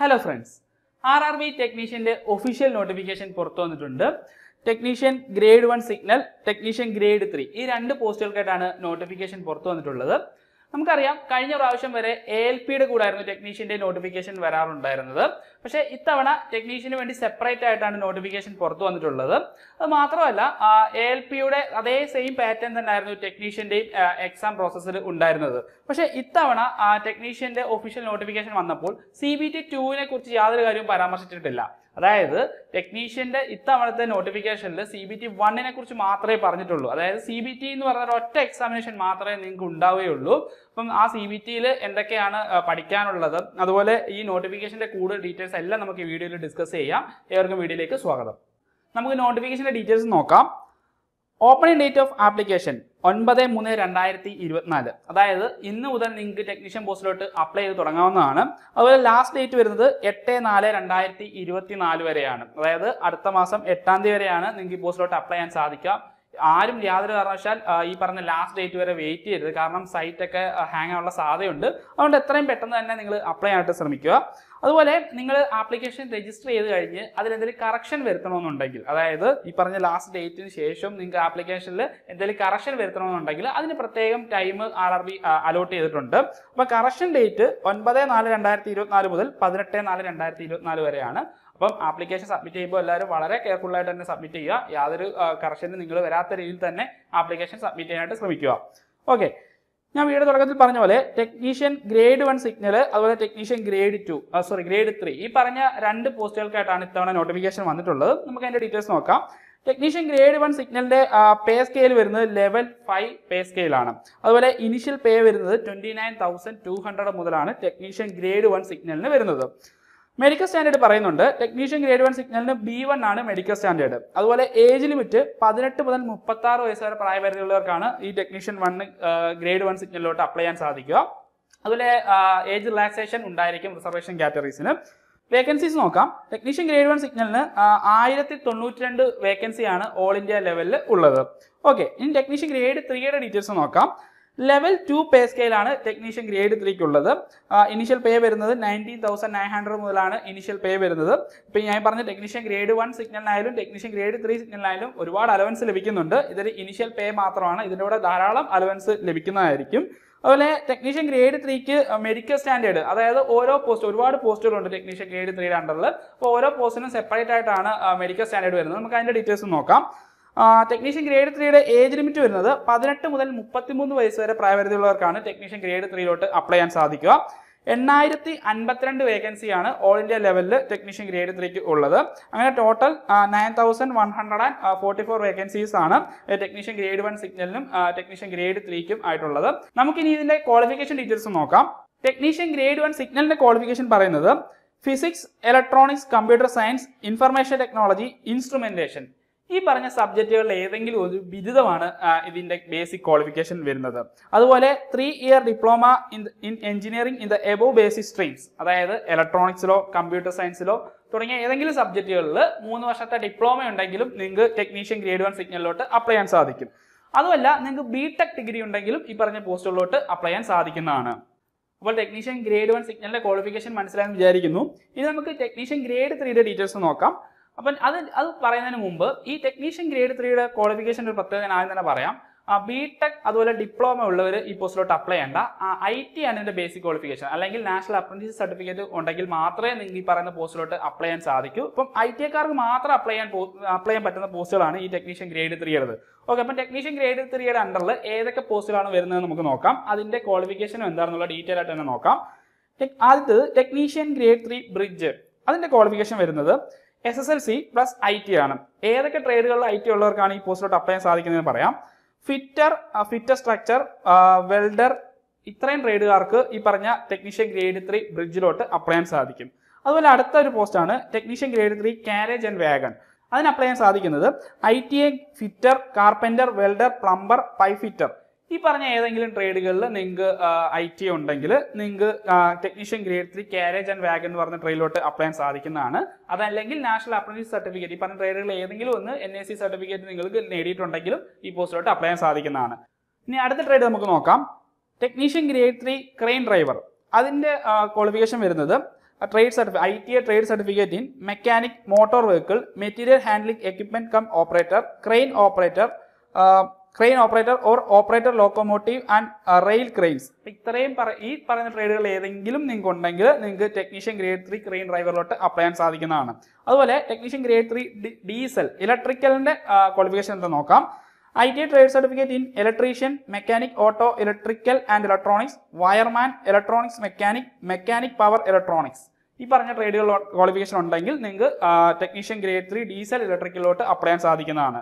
hello friends R R B ടെക്നീഷ്യൻ്റെ official notification പുറത്തു വന്നിട്ടുണ്ട് technician grade one signal technician grade three ഈ രണ്ട് പോസ്റ്റുകൾക്കായിട്ടാണ് നോട്ടിഫിക്കേഷൻ പുറത്തു വന്നിട്ടുള്ളത് നമുക്കറിയാം കഴിഞ്ഞ പ്രാവശ്യം വരെ എ എൽ പിയുടെ കൂടായിരുന്നു ടെക്നീഷ്യന്റെ നോട്ടിഫിക്കേഷൻ വരാറുണ്ടായിരുന്നത് പക്ഷേ ഇത്തവണ ടെക്നീഷ്യന് വേണ്ടി സെപ്പറേറ്റ് ആയിട്ടാണ് നോട്ടിഫിക്കേഷൻ പുറത്തു വന്നിട്ടുള്ളത് അത് മാത്രമല്ല എ എൽ പിയുടെ അതേ സെയിം പാറ്റേൺ തന്നെയായിരുന്നു ടെക്നീഷ്യന്റെയും എക്സാം പ്രോസസ്സിൽ ഉണ്ടായിരുന്നത് പക്ഷേ ഇത്തവണ ടെക്നീഷ്യന്റെ ഒഫീഷ്യൽ നോട്ടിഫിക്കേഷൻ വന്നപ്പോൾ സി ബി ടി ടുവിനെ കുറിച്ച് യാതൊരു കാര്യവും പരാമർശിച്ചിട്ടില്ല അതായത് ടെക്നീഷ്യന്റെ ഇത്തവണത്തെ നോട്ടിഫിക്കേഷനിൽ സി ബി ടി വണ്ണിനെ കുറിച്ച് മാത്രമേ പറഞ്ഞിട്ടുള്ളൂ അതായത് സി ബി ടി എന്ന് പറഞ്ഞ ഒറ്റ എക്സാമിനേഷൻ മാത്രമേ നിങ്ങൾക്ക് ഉണ്ടാവുകയുള്ളൂ അപ്പം ആ സി ബി ടിയിൽ എന്തൊക്കെയാണ് പഠിക്കാനുള്ളത് അതുപോലെ ഈ നോട്ടിഫിക്കേഷന്റെ കൂടുതൽ ഡീറ്റെയിൽസ് എല്ലാം നമുക്ക് ഈ വീഡിയോയിൽ ഡിസ്കസ് ചെയ്യാം ഏവർക്കും വീഡിയോയിലേക്ക് സ്വാഗതം നമുക്ക് നോട്ടിഫിക്കേഷന്റെ ഡീറ്റെയിൽസ് നോക്കാം ഓപ്പണിംഗ് ഡേറ്റ് ഓഫ് ആപ്ലിക്കേഷൻ ഒൻപത് മൂന്ന് രണ്ടായിരത്തി ഇരുപത്തിനാല് അതായത് ഇന്ന് മുതൽ നിങ്ങൾക്ക് ടെക്നീഷ്യൻ പോസ്റ്റിലോട്ട് അപ്ലൈ ചെയ്ത് തുടങ്ങാവുന്നതാണ് അതുപോലെ ലാസ്റ്റ് ഡേറ്റ് വരുന്നത് എട്ട് നാല് രണ്ടായിരത്തി ഇരുപത്തിനാല് വരെയാണ് അതായത് അടുത്ത മാസം എട്ടാം തീയതി വരെയാണ് നിങ്ങൾക്ക് ഈ പോസ്റ്റിലോട്ട് അപ്ലൈ ചെയ്യാൻ സാധിക്കുക ആരും യാതൊരു കാരണവശാൽ ഈ പറഞ്ഞ ലാസ്റ്റ് ഡേറ്റ് വരെ വെയിറ്റ് ചെയ്യരുത് കാരണം സൈറ്റ് ഒക്കെ ഹാങ് ആവാനുള്ള സാധ്യതയുണ്ട് അതുകൊണ്ട് എത്രയും പെട്ടെന്ന് തന്നെ നിങ്ങൾ അപ്ലൈ ആയിട്ട് ശ്രമിക്കുക അതുപോലെ നിങ്ങൾ ആപ്ലിക്കേഷൻ രജിസ്റ്റർ ചെയ്ത് കഴിഞ്ഞ് അതിലെന്തെങ്കിലും കറക്ഷൻ വരുത്തണമെന്നുണ്ടെങ്കിൽ അതായത് ഈ പറഞ്ഞ ലാസ്റ്റ് ഡേറ്റിന് ശേഷം നിങ്ങൾക്ക് ആപ്ലിക്കേഷനിൽ എന്തെങ്കിലും കറക്ഷൻ വരുത്തണമെന്നുണ്ടെങ്കിൽ അതിന് പ്രത്യേകം time R R B allot ചെയ്തിട്ടുണ്ട് അപ്പോൾ കറക്ഷൻ ഡേറ്റ് ഒൻപത് നാല് രണ്ടായിരത്തി ഇരുപത്തിനാല് മുതൽ പതിനെട്ട് നാല് രണ്ടായിരത്തി ഇരുപത്തിനാല് വരെയാണ് അപ്പം ആപ്ലിക്കേഷൻ സബ്മിറ്റ് ചെയ്യുമ്പോൾ എല്ലാവരും വളരെ കെയർഫുൾ ആയിട്ട് തന്നെ സബ്മിറ്റ് ചെയ്യുക യാതൊരു കറക്ഷനും നിങ്ങൾ വരാത്ത രീതിയിൽ തന്നെ ആപ്ലിക്കേഷൻ സബ്മിറ്റ് ചെയ്യാനായിട്ട് ശ്രമിക്കുക ഓക്കെ ഞാൻ വീഡിയോ തുടക്കത്തിൽ പറഞ്ഞ പോലെ ടെക്നീഷ്യൻ ഗ്രേഡ് വൺ സിഗ്നൽ അതുപോലെ technician grade two sorry grade three ഈ പറഞ്ഞ രണ്ട് പോസ്റ്റുകൾക്കായിട്ടാണ് ഇത്തവണ നോട്ടിഫിക്കേഷൻ വന്നിട്ടുള്ളത് നമുക്ക് അതിന്റെ ഡീറ്റെയിൽസ് നോക്കാം ടെക്നീഷ്യൻ ഗ്രേഡ് വൺ സിഗ്നലിന്റെ പേ സ്കെയിൽ വരുന്നത് ലെവൽ ഫൈവ് പേ സ്കെയിലാണ് അതുപോലെ ഇനിഷ്യൽ പേ വരുന്നത് twenty nine thousand two hundred മുതലാണ് ടെക്നീഷ്യൻ ഗ്രേഡ് വൺ സിഗ്നലിന് വരുന്നത് മെഡിക്കൽ സ്റ്റാൻഡേർഡ് പറയുന്നുണ്ട് ടെക്നീഷ്യൻ ഗ്രേഡ് വൺ സിഗ്നലിന് ബി വൺ ആണ് മെഡിക്കൽ സ്റ്റാൻഡേർഡ് അതുപോലെ ഏജ് ലിമിറ്റ് പതിനെട്ട് മുതൽ മുപ്പത്തി ആറ് വയസ്സ് വരെ പ്രായപരിധിയുള്ളവർക്കാണ് ഈ ടെക്നീഷ്യൻ വൺ ഗ്രേഡ് വൺ സിഗ്നലിലോട്ട് അപ്ലൈ ചെയ്യാൻ സാധിക്കുക അതുപോലെ ഏജ് റിലാക്സേഷൻ ഉണ്ടായിരിക്കും റിസർവേഷൻ കാറ്റഗറീസിന് വേക്കൻസീസ് നോക്കാം ടെക്നീഷ്യൻ ഗ്രേഡ് വൺ സിഗ്നലിന് ആയിരത്തി തൊണ്ണൂറ്റി രണ്ട് വേക്കൻസിയാണ് ഓൾ ഇന്ത്യ ലെവലിൽ ഉള്ളത് ഓക്കെ ഇനി ടെക്നീഷ്യൻ ഗ്രേഡ് ത്രീയുടെ ഡീറ്റെയിൽസ് നോക്കാം ലെവൽ ടു പേ സ്കെയിലാണ് ടെക്നീഷ്യൻ ഗ്രേഡ് ത്രീക്ക് ഉള്ളത് ഇനിഷ്യൽ പേ വരുന്നത് നയൻറ്റീൻ തൗസൻഡ് നയൻ ഹൺഡ്രഡ് മുതലാണ് ഇനിഷ്യൽ പേ വരുന്നത് ഇപ്പം ഞാൻ പറഞ്ഞ ടെക്നീഷ്യൻ ഗ്രേഡ് വൺ സിഗ്നലിനായാലും ടെക്നീഷ്യൻ ഗ്രേഡ് ത്രീ സിഗ്നലിനായാലും ഒരുപാട് അലവൻസ് ലഭിക്കുന്നുണ്ട് ഇതൊരു ഇനിഷ്യൽ പേ മാത്രമാണ് ഇതിൻ്റെ കൂടെ ധാരാളം അലവൻസ് ലഭിക്കുന്നതായിരിക്കും അതുപോലെ ടെക്നീഷ്യൻ ഗ്രേഡ് ത്രീക്ക് മെഡിക്കൽ സ്റ്റാൻഡേർഡ് അതായത് ഓരോ പോസ്റ്റ് ഒരുപാട് പോസ്റ്റുകളുണ്ട് ടെക്നീഷ്യൻ ഗ്രേഡ് ത്രീയുടെ അണ്ടറിൽ അപ്പോൾ ഓരോ പോസ്റ്റിനും സെപ്പറേറ്റ് ആയിട്ടാണ് മെഡിക്കൽ സ്റ്റാൻഡേർഡ് വരുന്നത് നമുക്ക് അതിൻ്റെ ഡീറ്റെയിൽസ് നോക്കാം ടെക്നീഷ്യൻ ഗ്രേഡ് ത്രീയുടെ ഏജ് ലിമിറ്റ് വരുന്നത് പതിനെട്ട് മുതൽ മുപ്പത്തിമൂന്ന് വയസ്സ് വരെ പ്രായപരിധിയുള്ളവർക്കാണ് ടെക്നീഷ്യൻ ഗ്രേഡ് ത്രീയിലോട്ട് അപ്ലൈ ചെയ്യാൻ സാധിക്കുക എണ്ണായിരത്തി അൻപത്തിരണ്ട് വേക്കൻസിയാണ് ഓൾ ഇന്ത്യ ലെവലിൽ ടെക്നീഷ്യൻ ഗ്രേഡ് ത്രീക്ക് ഉള്ളത് അങ്ങനെ total nine thousand one hundred and forty four vacancies ആണ് ടെക്നീഷ്യൻ ഗ്രേഡ് വൺ സിഗ്നലിനും ടെക്നീഷ്യൻ ഗ്രേഡ് ത്രീക്കും ആയിട്ടുള്ളത് നമുക്കിനി ഇതിന്റെ ക്വാളിഫിക്കേഷൻ ഡീറ്റെയിൽസ് നോക്കാം ടെക്നീഷ്യൻ ഗ്രേഡ് വൺ സിഗ്നലിന്റെ ക്വാളിഫിക്കേഷൻ പറയുന്നത് physics electronics computer science information technology instrumentation ഈ പറഞ്ഞ സബ്ജക്റ്റുകളിൽ ഏതെങ്കിലും ഒരു ബിരുദമാണ് ഇതിന്റെ ബേസിക് ക്വാളിഫിക്കേഷൻ വരുന്നത് അതുപോലെ three year diploma in in engineering in the above basic streams അതായത് ഇലക്ട്രോണിക്സിലോ കമ്പ്യൂട്ടർ സയൻസിലോ തുടങ്ങിയ ഏതെങ്കിലും സബ്ജക്റ്റുകളിൽ മൂന്ന് വർഷത്തെ ഡിപ്ലോമ ഉണ്ടെങ്കിലും നിങ്ങൾക്ക് ടെക്നീഷ്യൻ ഗ്രേഡ് വൺ സിഗ്നലിലോട്ട് അപ്ലൈ ചെയ്യാൻ സാധിക്കും അതുമല്ല നിങ്ങൾക്ക് ബി ടെക് ഡിഗ്രി ഉണ്ടെങ്കിലും ഈ പറഞ്ഞ പോസ്റ്റുകളിലോട്ട് അപ്ലൈ ചെയ്യാൻ സാധിക്കുന്നതാണ് അപ്പോൾ ടെക്നീഷ്യൻ ഗ്രേഡ് വൺ സിഗ്നലിന്റെ ക്വാളിഫിക്കേഷൻ മനസ്സിലായെന്ന് വിചാരിക്കുന്നു ഇനി നമുക്ക് ടെക്നീഷ്യൻ ഗ്രേഡ് ത്രീയുടെ ഡീറ്റെയിൽസ് നോക്കാം അപ്പം അത് അത് പറയുന്നതിന് മുമ്പ് ഈ ടെക്നീഷ്യൻ ഗ്രേഡ് ത്രീയുടെ ക്വാളിഫിക്കേഷൻ ഒരു പ്രത്യേകത ഞാൻ ആദ്യം തന്നെ പറയാം ബി ടെക് അതുപോലെ ഡിപ്ലോമ ഉള്ളവർ ഈ പോസ്റ്റിലോട്ട് അപ്ലൈ ചെയ്യേണ്ട ഐ ടി ആണ് ഇതിൻ്റെ ബേസിക് ക്വാളിഫിക്കേഷൻ അല്ലെങ്കിൽ നാഷണൽ അപ്രന്റീസ് സർട്ടിഫിക്കറ്റ് ഉണ്ടെങ്കിൽ മാത്രമേ നിങ്ങൾ ഈ പറയുന്ന പോസ്റ്റിലോട്ട് അപ്ലൈ ചെയ്യാൻ സാധിക്കൂ ഇപ്പം ഐ ടി എക്കാർക്ക് മാത്രം അപ്ലൈ ചെയ്യാൻ അപ്ലൈ ചെയ്യാൻ പറ്റുന്ന പോസ്റ്റുകളാണ് ഈ ടെക്നീഷ്യൻ ഗ്രേഡ് ത്രീയുടേത് ഓക്കെ അപ്പം ടെക്നീഷ്യൻ ഗ്രേഡ് ത്രീയുടെ അണ്ടറിൽ ഏതൊക്കെ പോസ്റ്റുകളാണ് വരുന്നതെന്ന് നമുക്ക് നോക്കാം അതിൻ്റെ ക്വാളിഫിക്കേഷനും എന്താണെന്നുള്ള ഡീറ്റെയിൽ ആയിട്ട് തന്നെ നോക്കാം ആദ്യത്തെ ടെക്നീഷ്യൻ ഗ്രേഡ് ത്രീ ബ്രിഡ്ജ് അതിൻ്റെ ക്വാളിഫിക്കേഷൻ വരുന്നത് S S L C plus I T ആണ് ഏതൊക്കെ ട്രേഡുകളിൽ ഐ ടി ഉള്ളവർക്കാണ് ഈ പോസ്റ്റിലോട്ട് അപ്ലൈ ചെയ്യാൻ സാധിക്കുന്നതെന്ന് പറയാം ഫിറ്റർ ഫിറ്റർ സ്ട്രക്ചർ വെൽഡർ ഇത്രയും ട്രേഡുകാർക്ക് ഈ പറഞ്ഞ ടെക്നീഷ്യൻ ഗ്രേഡ് ത്രീ ബ്രിഡ്ജിലോട്ട് അപ്ലൈ ചെയ്യാൻ സാധിക്കും അതുപോലെ അടുത്ത ഒരു പോസ്റ്റാണ് technician grade three carriage and wagon അതിന് അപ്ലൈ ചെയ്യാൻ സാധിക്കുന്നത് I T I fitter carpenter welder plumber pipe fitter ഈ പറഞ്ഞ ഏതെങ്കിലും ട്രേഡുകളിൽ നിങ്ങൾക്ക് ഐ ടി ഉണ്ടെങ്കിൽ നിങ്ങൾക്ക് technician grade three carriage and wagon എന്ന് പറഞ്ഞ ട്രെയിലോട്ട് അപ്ലൈ ചെയ്യാൻ സാധിക്കുന്നതാണ് അതല്ലെങ്കിൽ നാഷണൽ അപ്രന്റീസ് സർട്ടിഫിക്കറ്റ് ഈ പറഞ്ഞ ട്രേഡുകളിൽ ഏതെങ്കിലും ഒന്ന് എൻ എസ് സി സർട്ടിഫിക്കറ്റ് നിങ്ങൾക്ക് നേടിയിട്ടുണ്ടെങ്കിലും ഈ പോസ്റ്റിലോട്ട് അപ്ലൈ ചെയ്യാൻ സാധിക്കുന്നതാണ് ഇനി അടുത്ത ട്രേഡ് നമുക്ക് നോക്കാം technician grade three crane driver അതിൻ്റെ ക്വാളിഫിക്കേഷൻ വരുന്നത് trade certificate I T a trade certificate in mechanic motor vehicle material handling equipment cum operator crane operator crane operator or operator locomotive and rail cranes ഇത്രയും ഈ പറയുന്ന ട്രേഡുകൾ ഏതെങ്കിലും നിങ്ങൾക്ക് ഉണ്ടെങ്കിൽ നിങ്ങൾക്ക് ടെക്നീഷ്യൻ ഗ്രേഡ് ത്രീ ക്രെയിൻ ഡ്രൈവറിലോട്ട് അപ്ലൈ ചെയ്യാൻ സാധിക്കുന്നതാണ് അതുപോലെ ടെക്നീഷ്യൻ ഗ്രേഡ് ത്രീ ഡീസൽ ഇലക്ട്രിക്കലിന്റെ ക്വാളിഫിക്കേഷൻ എന്താ നോക്കാം I T trade certificate in electrician mechanic auto electrical and electronics wireman electronics mechanic mechanic power electronics ഈ പറഞ്ഞ ട്രേഡുകൾ ക്വാളിഫിക്കേഷൻ ഉണ്ടെങ്കിൽ നിങ്ങൾക്ക് ടെക്നീഷ്യൻ ഗ്രേഡ് ത്രീ ഡീസൽ ഇലക്ട്രിക്കലിലോട്ട് അപ്ലൈ ചെയ്യാൻ സാധിക്കുന്നതാണ്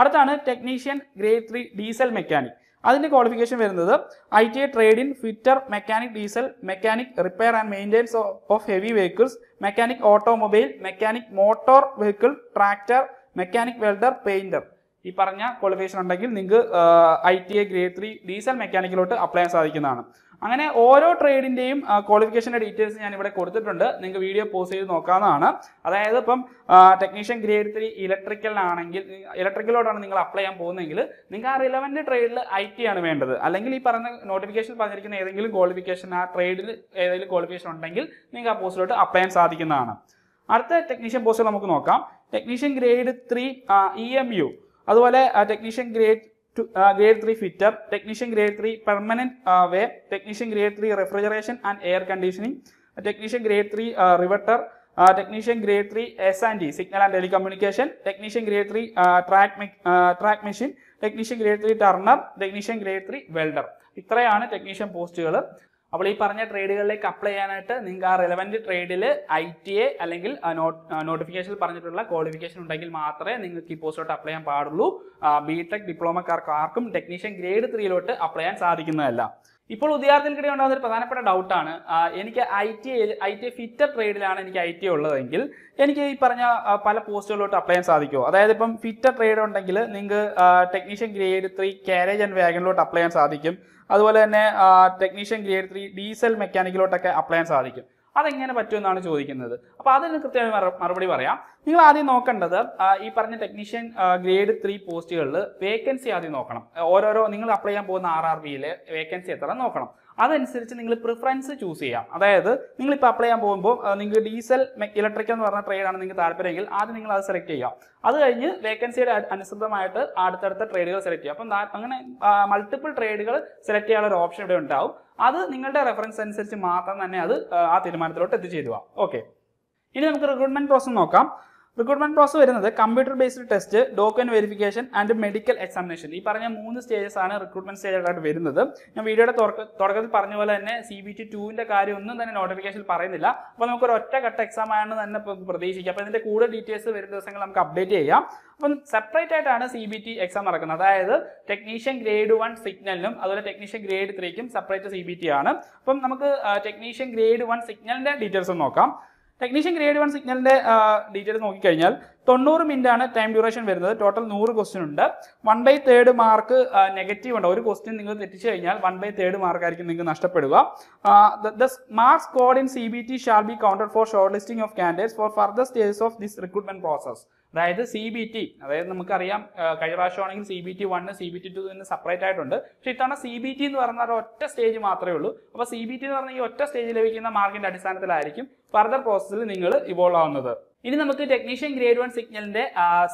അടുത്താണ് technician grade three diesel mechanic അതിൻ്റെ ക്വാളിഫിക്കേഷൻ വരുന്നത് I T I trade in fitter mechanic diesel mechanic repair and maintenance of heavy vehicles mechanic automobile mechanic motor vehicle tractor mechanic welder painter ഈ പറഞ്ഞ qualification ഉണ്ടെങ്കിൽ നിങ്ങൾക്ക് I T I grade three diesel മെക്കാനിക്കിലോട്ട് apply ചെയ്യാൻ സാധിക്കുന്നതാണ് അങ്ങനെ ഓരോ ട്രേഡിൻ്റെയും ക്വാളിഫിക്കേഷൻ്റെ details ഞാൻ ഇവിടെ കൊടുത്തിട്ടുണ്ട് നിങ്ങൾക്ക് വീഡിയോ പോസ് ചെയ്ത് നോക്കാവുന്നതാണ് അതായത് ഇപ്പം ടെക്നീഷ്യൻ ഗ്രേഡ് ത്രീ ഇലക്ട്രിക്കലിനാണെങ്കിൽ ഇലക്ട്രിക്കലോടാണ് നിങ്ങൾ അപ്ലൈ ചെയ്യാൻ പോകുന്നതെങ്കിൽ നിങ്ങൾക്ക് ആ റിലവൻറ്റ് ട്രേഡിൽ ഐ ടി ആണ് വേണ്ടത് അല്ലെങ്കിൽ ഈ പറഞ്ഞ നോട്ടിഫിക്കേഷൻ പറഞ്ഞിരിക്കുന്ന ഏതെങ്കിലും ക്വാളിഫിക്കേഷൻ ആ ട്രേഡിൽ ഏതെങ്കിലും ക്വാളിഫിക്കേഷൻ ഉണ്ടെങ്കിൽ നിങ്ങൾക്ക് ആ പോസ്റ്റിലോട്ട് അപ്ലൈ ചെയ്യാൻ സാധിക്കുന്നതാണ് അടുത്ത ടെക്നീഷ്യൻ പോസ്റ്റുകൾ നമുക്ക് നോക്കാം technician grade three E M U അതുപോലെ technician grade grade three fitter technician grade three permanent way technician grade three refrigeration and air conditioning technician grade three riveter technician grade three S and D signal and telecommunication technician grade three track track machine technician grade three turner technician grade three welder ഇത്രയാണ് technician പോസ്റ്റുകൾ അപ്പോൾ ഈ പറഞ്ഞ ട്രേഡുകളിലേക്ക് apply ചെയ്യാനായിട്ട് നിങ്ങൾക്ക് ആ relevant ട്രേഡിൽ ഐ ടി എ അല്ലെങ്കിൽ നോട്ടിഫിക്കേഷൻ പറഞ്ഞിട്ടുള്ള ക്വാളിഫിക്കേഷൻ ഉണ്ടെങ്കിൽ മാത്രമേ നിങ്ങൾക്ക് ഈ പോസ്റ്റോട്ട് അപ്ലൈ ചെയ്യാൻ പാടുള്ളൂ ബി ടെക് ഡിപ്ലോമക്കാർക്ക് ആർക്കും ടെക്നീഷ്യൻ ഗ്രേഡ് ത്രീയിലോട്ട് അപ്ലൈ ചെയ്യാൻ സാധിക്കുന്നതല്ല ഇപ്പോൾ ഉദ്യാർത്ഥികൾക്കിടെ ഉണ്ടാകുന്ന ഒരു പ്രധാനപ്പെട്ട ഡൗട്ടാണ് എനിക്ക് I T I T fitter ട്രേഡിലാണ് എനിക്ക് ഐ ടി ഉള്ളതെങ്കിൽ എനിക്ക് ഈ പറഞ്ഞ പല പോസ്റ്റുകളിലോട്ട് അപ്ലൈ ചെയ്യാൻ സാധിക്കുമോ അതായത് ഇപ്പം ഫിറ്റർ ട്രേഡ് ഉണ്ടെങ്കിൽ നിങ്ങൾക്ക് technician grade three carriage and വാഗനിലോട്ട് അപ്ലൈ ചെയ്യാൻ സാധിക്കും അതുപോലെ തന്നെ ടെക്നീഷ്യൻ ഗ്രേഡ് ത്രീ ഡീസൽ മെക്കാനിക്കിലോട്ടൊക്കെ അപ്ലൈ ചെയ്യാൻ സാധിക്കും അതെങ്ങനെ പറ്റുമെന്നാണ് ചോദിക്കുന്നത് അപ്പോൾ അതിന് കൃത്യമായി മറുപടി പറയാം നിങ്ങൾ ആദ്യം നോക്കേണ്ടത് ഈ പറഞ്ഞ ടെക്നീഷ്യൻ ഗ്രേഡ് ത്രീ പോസ്റ്റുകളിൽ വേക്കൻസി ആദ്യം നോക്കണം ഓരോരോ നിങ്ങൾ അപ്ലൈ ചെയ്യാൻ പോകുന്ന ആർ ആർ ബിയിലെ വേക്കൻസി എത്ര നോക്കണം അതനുസരിച്ച് നിങ്ങൾ പ്രിഫറൻസ് ചൂസ് ചെയ്യാം അതായത് നിങ്ങൾ ഇപ്പോൾ അപ്ലൈ ചെയ്യാൻ പോകുമ്പോൾ നിങ്ങൾക്ക് ഡീസൽ ഇലക്ട്രിക്കൽ എന്ന് പറഞ്ഞ ട്രേഡാണ് നിങ്ങൾക്ക് താല്പര്യമെങ്കിൽ ആദ്യം നിങ്ങൾ അത് സെലക്ട് ചെയ്യാം അത് കഴിഞ്ഞ് വേക്കൻസിയുടെ അനുസൃതമായിട്ട് അടുത്തടുത്ത ട്രേഡുകൾ സെലക്ട് ചെയ്യാം അപ്പം അങ്ങനെ മൾട്ടിപ്പിൾ ട്രേഡുകൾ സെലക്ട് ചെയ്യാനുള്ള ഒരു ഓപ്ഷൻ ഇവിടെ ഉണ്ടാവും അത് നിങ്ങളുടെ റെഫറൻസ് അനുസരിച്ച് മാത്രം തന്നെ അത് ആ തീരുമാനത്തിലോട്ട് എത്തിച്ചേരുവാ ഓക്കെ ഇനി നമുക്ക് റിക്രൂട്ട്മെന്റ് പ്രോസസ് നോക്കാം റിക്രൂട്ട്മെന്റ് പ്രോസസ് വരുന്നത് computer based test document verification and medical examination ഈ പറഞ്ഞ മൂന്ന് സ്റ്റേജസ് ആണ് റിക്രൂട്ട്മെന്റ് സ്റ്റേജായിട്ട് വരുന്നത് ഞാൻ വീഡിയോയുടെ തുടക്കത്തിൽ പറഞ്ഞ പോലെ തന്നെ സി ബി ടി ടൂവിന്റെ കാര്യമൊന്നും തന്നെ നോട്ടിഫിക്കേഷൻ പറയുന്നില്ല അപ്പോൾ നമുക്ക് ഒരു ഒറ്റഘട്ട എക്സാം ആണെന്ന് തന്നെ പ്രതീക്ഷിക്കാം അപ്പോൾ ഇതിന്റെ കൂടുതൽ ഡീറ്റെയിൽസ് വരുന്ന ദിവസങ്ങൾ നമുക്ക് അപ്ഡേറ്റ് ചെയ്യാം അപ്പം സെപ്പറേറ്റ് ആയിട്ടാണ് സി ബി ടി എക്സാം നടക്കുന്നത് അതായത് ടെക്നീഷ്യൻ ഗ്രേഡ് വൺ സിഗ്നലിനും അതുപോലെ ടെക്നീഷ്യൻ ഗ്രേഡ് ത്രീക്കും സെപ്പറേറ്റ് സി ബി ടി ആണ് അപ്പം നമുക്ക് ടെക്നീഷ്യൻ ഗ്രേഡ് വൺ സിഗ്നലിന്റെ ഡീറ്റെയിൽസ് നോക്കാം ടെക്നീഷ്യൻ ഗ്രേഡ് വൺ സിഗ്നലിന്റെ ഡീറ്റെയിൽസ് നോക്കിക്കഴിഞ്ഞാൽ തൊണ്ണൂറ് മിനിറ്റ് ആണ് ടൈം ഡ്യൂറേഷൻ വരുന്നത് ടോട്ടൽ നൂറ് ക്വസ്റ്റ്യൻ ഉണ്ട് one by third mark negative ഉണ്ട് ഒരു ക്വസ്റ്റ്യൻ നിങ്ങൾ തെറ്റിച്ചു കഴിഞ്ഞാൽ വൺ ബൈ തേർഡ് ആയിരിക്കും നിങ്ങൾക്ക് നഷ്ടപ്പെടുക marks code in C B T shall be counted for short listing of candidates for further stages of this recruitment process അതായത് സി ബി ടി അതായത് നമുക്കറിയാം കഴിഞ്ഞ പ്രാവശ്യം ആണെങ്കിൽ C B T one C B T two തന്നെ separate ആയിട്ടുണ്ട് പക്ഷേ ഇത്തവണ സി ബി ടി എന്ന് പറഞ്ഞാൽ ഒറ്റ സ്റ്റേജ് മാത്രമേ ഉള്ളൂ അപ്പോൾ സി ബി ടി എന്ന് പറഞ്ഞാൽ ഈ ഒറ്റ സ്റ്റേജ് ലഭിക്കുന്ന മാർക്കിന്റെ അടിസ്ഥാനത്തിലായിരിക്കും ഫർദർ പ്രോസസ്സിൽ നിങ്ങൾ ഇവോൾവ് ആവുന്നത് ഇനി നമുക്ക് ടെക്നീഷ്യൻ ഗ്രേഡ് വൺ സിഗ്നലിന്റെ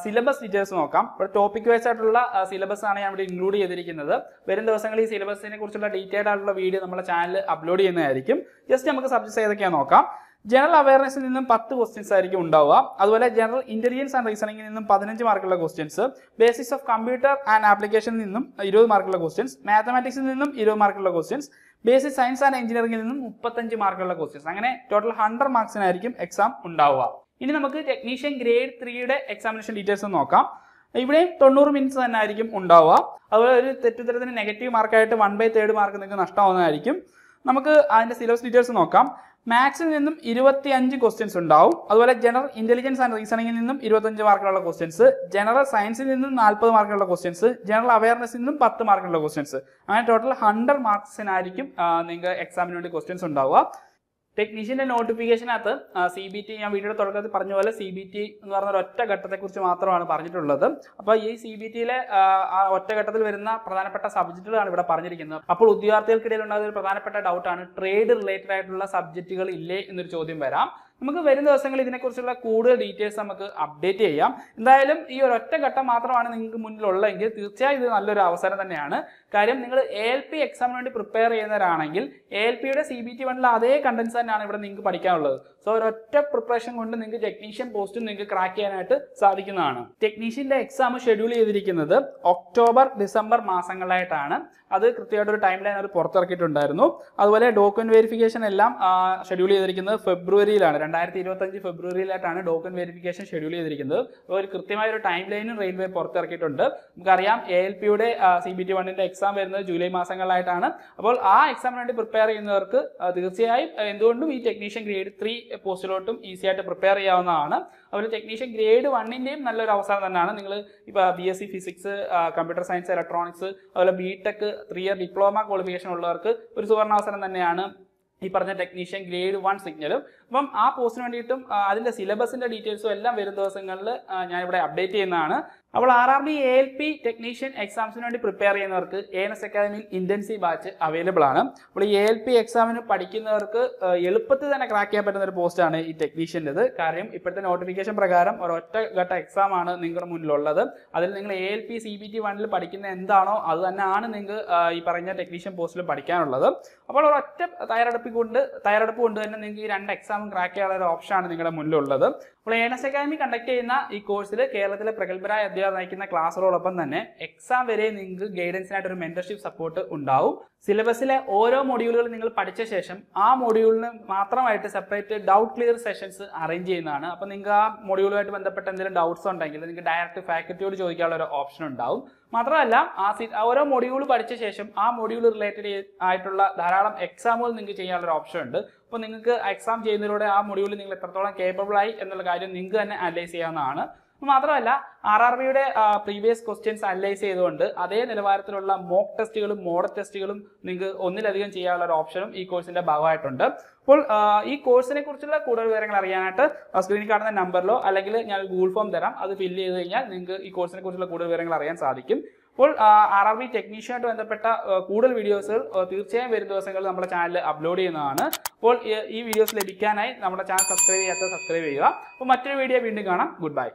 സിലബസ് ഡീറ്റെയിൽസ് നോക്കാം ഇവിടെ ടോപ്പിക് വൈസ് ആയിട്ടുള്ള സിലബസ് ആണ് ഞാൻ ഇവിടെ ഇൻക്ലൂഡ് ചെയ്തിരിക്കുന്നത് വരും ദിവസങ്ങളിൽ ഈ സിലബസിനെ കുറിച്ചുള്ള ഡീറ്റെയിൽഡ് ആയിട്ടുള്ള വീഡിയോ നമ്മുടെ ചാനൽ അപ്ലോഡ് ചെയ്യുന്നതായിരിക്കും ജസ്റ്റ് നമുക്ക് സബ്ജക്ട്സ് ഏതൊക്കെയാണ് നോക്കാം ജനറൽ അവയർനെസ്സിൽ നിന്നും പത്ത് ക്വസ്റ്റ്യൻസ് ആയിരിക്കും ഉണ്ടാവുക അതുപോലെ ജനറൽ ഇന്റലിജൻസ് ആൻഡ് റീസണിംഗിൽ നിന്നും പതിനഞ്ച് മാർക്കുള്ള questions basics of computer and ആപ്ലിക്കേഷനിൽ നിന്നും ഇരുപത് മാർക്കുള്ള ക്വസ്റ്റ്യൻസ് മാത്തമാറ്റിക്സിൽ നിന്നും ഇരുപത് മാർക്കുള്ള ക്വസ്റ്റ്യൻസ് ബേസിക് സയൻസ് ആൻഡ് എഞ്ചിനീയറിംഗിൽ നിന്നും മുപ്പത്തഞ്ച് മാർക്കുള്ള ക്വസ്റ്റ്യൻസ് അങ്ങനെ ടോട്ടൽ ഹൺഡ്രഡ് മാർക്സിനായിരിക്കും എക്സാം ഉണ്ടാവുക ഇനി നമുക്ക് ടെക്നീഷ്യൻ ഗ്രേഡ് ത്രീയുടെ എക്സാമിനേഷൻ ഡീറ്റെയിൽസ് നോക്കാം ഇവിടെ തൊണ്ണൂറ് മിനിറ്റ്സ് തന്നെ ആയിരിക്കും ഉണ്ടാവുക അതുപോലെ ഒരു തെറ്റുത്തരത്തിന് നെഗറ്റീവ് മാർക്കായിട്ട് വൺ ബൈ തേർഡ് മാർക്ക് നിങ്ങൾക്ക് നഷ്ടമാവുന്നതായിരിക്കും നമുക്ക് അതിന്റെ സിലബസ് ഡീറ്റെയിൽസ് നോക്കാം മാത്സിൽ നിന്നും ഇരുപത്തി അഞ്ച് ക്വസ്റ്റ്യൻസ് ഉണ്ടാവും അതുപോലെ ജനറൽ ഇന്റലിജൻസ് ആൻഡ് റീസണിങ്ങിൽ നിന്നും ഇരുപത്തഞ്ച് മാർക്കുള്ള ക്വസ്റ്റ്യൻസ് ജനറൽ സയൻസിൽ നിന്നും നാൽപ്പത് മാർക്കുള്ള ക്വസ്റ്റ്യൻസ് ജനറൽ അവയർനെസ്സിൽ നിന്നും പത്ത് മാർക്കുള്ള ക്വസ്റ്റ്യൻസ് അങ്ങനെ ടോട്ടൽ ഹൺഡ്രഡ് മാർക്സിനായിരിക്കും നിങ്ങൾക്ക് എക്സാമിന് വേണ്ടി ക്വസ്റ്റ്യൻസ് ഉണ്ടാവുക ടെക്നീഷ്യൻ്റെ നോട്ടിഫിക്കേഷനകത്ത് സി ബി ടി ഞാൻ വീഡിയോയുടെ തുടക്കത്തിൽ പറഞ്ഞ പോലെ സി ബി ടി എന്ന് പറഞ്ഞ ഒറ്റ ഘട്ടത്തെക്കുറിച്ച് മാത്രമാണ് പറഞ്ഞിട്ടുള്ളത് അപ്പോൾ ഈ സി ബി ടിയിലെ ആ ഒറ്റഘട്ടത്തിൽ വരുന്ന പ്രധാനപ്പെട്ട സബ്ജക്റ്റുകളാണ് ഇവിടെ പറഞ്ഞിരിക്കുന്നത് അപ്പോൾ ഉദ്യോഗാർത്ഥികൾക്കിടയിൽ ഉണ്ടാകുന്ന ഒരു പ്രധാനപ്പെട്ട ഡൗട്ടാണ് ട്രേഡ് റിലേറ്റഡ് ആയിട്ടുള്ള സബ്ജക്റ്റുകൾ ഇല്ലേ എന്നൊരു ചോദ്യം വരാം നമുക്ക് വരും ദിവസങ്ങളിൽ ഇതിനെക്കുറിച്ചുള്ള കൂടുതൽ ഡീറ്റെയിൽസ് നമുക്ക് അപ്ഡേറ്റ് ചെയ്യാം എന്തായാലും ഈ ഒരൊറ്റ ഘട്ടം മാത്രമാണ് നിങ്ങൾക്ക് മുന്നിലുള്ളതെങ്കിൽ തീർച്ചയായും ഇത് നല്ലൊരു അവസരം തന്നെയാണ് കാര്യം നിങ്ങൾ എ എൽ പി എക്സാമിന് വേണ്ടി പ്രിപ്പയർ ചെയ്യുന്നവരാണെങ്കിൽ എ എൽ പിയുടെ സി ബി ടി വണ്ണിലെ അതേ കണ്ടൻസ് തന്നെയാണ് ഇവിടെ നിങ്ങൾക്ക് പഠിക്കാനുള്ളത് സോ ഒരൊറ്റ പ്രിപ്പറേഷൻ കൊണ്ട് നിങ്ങൾക്ക് ടെക്നീഷ്യൻ പോസ്റ്റും നിങ്ങൾക്ക് ക്രാക്ക് ചെയ്യാനായിട്ട് സാധിക്കുന്നതാണ് ടെക്നീഷ്യന്റെ എക്സാം ഷെഡ്യൂൾ ചെയ്തിരിക്കുന്നത് ഒക്ടോബർ ഡിസംബർ മാസങ്ങളിലായിട്ടാണ് അത് കൃത്യമായിട്ട് ഒരു ടൈം ലൈൻ അവർ പുറത്തിറക്കിയിട്ടുണ്ടായിരുന്നു അതുപോലെ ഡോക്യുമെന്റ് വെരിഫിക്കേഷൻ എല്ലാം ഷെഡ്യൂൾ ചെയ്തിരിക്കുന്നത് ഫെബ്രുവരിയിലാണ് രണ്ടായിരത്തി ഇരുപത്തഞ്ച് ഫെബ്രുവരിയിലായിട്ടാണ് ഡോക്യുമെന്റ് വെരിഫിക്കേഷൻ ഷെഡ്യൂൾ ചെയ്തിരിക്കുന്നത് ഒരു കൃത്യമായ ഒരു ടൈം ലൈനും റെയിൽവേ പുറത്തിറക്കിയിട്ടുണ്ട് നമുക്കറിയാം എ എൽ പിയുടെ സി ബി ടി വണ്ണിന്റെ എക്സാം എക്സാം വരുന്നത് ജൂലൈ മാസങ്ങളിലായിട്ടാണ് അപ്പോൾ ആ എക്സാമിന് വേണ്ടി പ്രിപ്പയർ ചെയ്യുന്നവർക്ക് തീർച്ചയായും എന്തുകൊണ്ടും ഈ ടെക്നീഷ്യൻ ഗ്രേഡ് ത്രീ പോസ്റ്റിലോട്ടും ഈസി ആയിട്ട് പ്രിപ്പയർ ചെയ്യാവുന്നതാണ് അതുപോലെ ടെക്നീഷ്യൻ ഗ്രേഡ് വണ്ണിൻ്റെയും നല്ലൊരു അവസരം തന്നെയാണ് നിങ്ങൾ ഇപ്പോൾ B S C physics computer science electronics അതുപോലെ B tech three year diploma qualification ഉള്ളവർക്ക് ഒരു അവസരം തന്നെയാണ് ഈ പറഞ്ഞ ടെക്നീഷ്യൻ ഗ്രേഡ് വൺ സിഗ്നലും അപ്പം ആ പോസ്റ്റിന് വേണ്ടിയിട്ടും അതിൻ്റെ സിലബസിൻ്റെ ഡീറ്റെയിൽസും എല്ലാം വരും ദിവസങ്ങളിൽ ഞാനിവിടെ അപ്ഡേറ്റ് ചെയ്യുന്നതാണ് അപ്പോൾ R R B A L P technician എക്സാംസിന് വേണ്ടി പ്രിപ്പയർ ചെയ്യുന്നവർക്ക് എ എൻ എസ് അക്കാദമിയിൽ ഇന്റൻസീവ് ബാച്ച് അവൈലബിൾ ആണ് അപ്പോൾ എ എൽ പി എക്സാമിന് പഠിക്കുന്നവർക്ക് എളുപ്പത്തിൽ തന്നെ ക്രാക്ക് ചെയ്യാൻ പറ്റുന്ന ഒരു പോസ്റ്റാണ് ഈ ടെക്നീഷ്യൻ്റെത് കാരണം ഇപ്പോഴത്തെ നോട്ടിഫിക്കേഷൻ പ്രകാരം ഒരൊറ്റ ഘട്ട എക്സാം ആണ് നിങ്ങളുടെ മുന്നിലുള്ളത് അതിൽ നിങ്ങൾ A L P C B T വണ്ണിൽ പഠിക്കുന്ന എന്താണോ അത് ആണ് നിങ്ങൾ ഈ പറഞ്ഞ ടെക്നീഷ്യൻ പോസ്റ്റിൽ പഠിക്കാനുള്ളത് അപ്പോൾ ഒരൊറ്റ തയ്യാറെടുപ്പ് കൊണ്ട് തയ്യാറെടുപ്പ് കൊണ്ട് തന്നെ നിങ്ങൾക്ക് ഈ രണ്ട് എക്സാമും ക്രാക്ക് ചെയ്യാനുള്ള ഒരു ഓപ്ഷനാണ് നിങ്ങളുടെ മുന്നിലുള്ളത് അപ്പോൾ A N S academy conduct ചെയ്യുന്ന ഈ കോഴ്സിൽ കേരളത്തിലെ പ്രഗത്ഭരായ അധ്യാപകർ നാട്ടുകാർ നയിക്കുന്ന ക്ലാസ്സുകളോടൊപ്പം തന്നെ എക്സാം വരെ നിങ്ങൾക്ക് ഗൈഡൻസിനായിട്ട് ഒരു മെന്റർഷിപ്പ് സപ്പോർട്ട് ഉണ്ടാവും സിലബസിലെ ഓരോ മോഡ്യൂളുകൾ നിങ്ങൾ പഠിച്ച ശേഷം ആ മൊഡ്യൂളിന് മാത്രമായിട്ട് separate doubt clear sessions arrange ചെയ്യുന്നതാണ് അപ്പോൾ നിങ്ങൾക്ക് ആ മൊഡ്യൂളുമായിട്ട് ബന്ധപ്പെട്ട എന്തെങ്കിലും ഡൗട്ട്സ് ഉണ്ടെങ്കിൽ നിങ്ങൾക്ക് ഡയറക്റ്റ് ഫാക്കൽറ്റിയോട് ചോദിക്കാനുള്ള ഒരു ഓപ്ഷൻ ഉണ്ടാവും മാത്രമല്ല ആ സീ ഓരോ മൊഡ്യൂൾ പഠിച്ച ശേഷം ആ മൊഡ്യൂൾ റിലേറ്റഡ് ആയിട്ടുള്ള ധാരാളം എക്സാമുകൾ നിങ്ങൾക്ക് ചെയ്യാനുള്ള ഒരു ഓപ്ഷൻ ഉണ്ട് അപ്പോൾ നിങ്ങൾക്ക് എക്സാം ചെയ്യുന്നതിലൂടെ ആ മൊഡ്യൂൾ നിങ്ങൾ എത്രത്തോളം കേപ്പബിൾ ആയി എന്നുള്ള കാര്യം നിങ്ങൾക്ക് തന്നെ അനലൈസ് ചെയ്യാവുന്നതാണ് മാത്രമല്ല ആർ ആർ ബിയുടെ പ്രീവിയസ് ക്വസ്റ്റ്യൻസ് അനലൈസ് ചെയ്തുകൊണ്ട് അതേ നിലവാരത്തിലുള്ള മോക്ക് ടെസ്റ്റുകളും മോഡൽ ടെസ്റ്റുകളും നിങ്ങൾക്ക് ഒന്നിലധികം ചെയ്യാനുള്ള ഒരു ഓപ്ഷനും ഈ കോഴ്സിന്റെ ഭാഗമായിട്ടുണ്ട് അപ്പോൾ ഈ കോഴ്സിനെ കുറിച്ചുള്ള കൂടുതൽ വിവരങ്ങൾ അറിയാനായിട്ട് സ്ക്രീനിൽ കാണുന്ന നമ്പറിലോ അല്ലെങ്കിൽ ഞാൻ ഗൂഗിൾ ഫോം തരാം അത് ഫില്ല് ചെയ്ത് കഴിഞ്ഞാൽ നിങ്ങൾക്ക് ഈ കോഴ്സിനെ കുറിച്ചുള്ള കൂടുതൽ വിവരങ്ങൾ അറിയാൻ സാധിക്കും അപ്പോൾ ആർ ആർ ബി ടെക്നീഷ്യനായിട്ട് ബന്ധപ്പെട്ട കൂടുതൽ വീഡിയോസുകൾ തീർച്ചയായും വരും ദിവസങ്ങളിൽ നമ്മുടെ ചാനൽ അപ്ലോഡ് ചെയ്യുന്നതാണ് അപ്പോൾ ഈ വീഡിയോസ് ലഭിക്കാനായി നമ്മുടെ ചാനൽ സബ്സ്ക്രൈബ് ചെയ്യാത്ത സബ്സ്ക്രൈബ് ചെയ്യുക അപ്പോൾ മറ്റൊരു വീഡിയോ വീണ്ടും കാണാം ഗുഡ് ബൈ